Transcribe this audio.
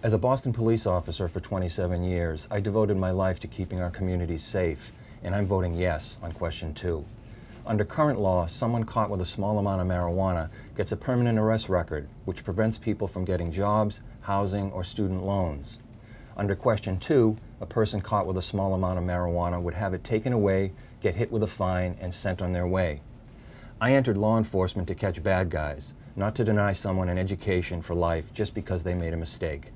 As a Boston police officer for 27 years, I devoted my life to keeping our communities safe, and I'm voting yes on question two. Under current law, someone caught with a small amount of marijuana gets a permanent arrest record, which prevents people from getting jobs, housing, or student loans. Under question two, a person caught with a small amount of marijuana would have it taken away, get hit with a fine, and sent on their way. I entered law enforcement to catch bad guys, not to deny someone an education for life just because they made a mistake.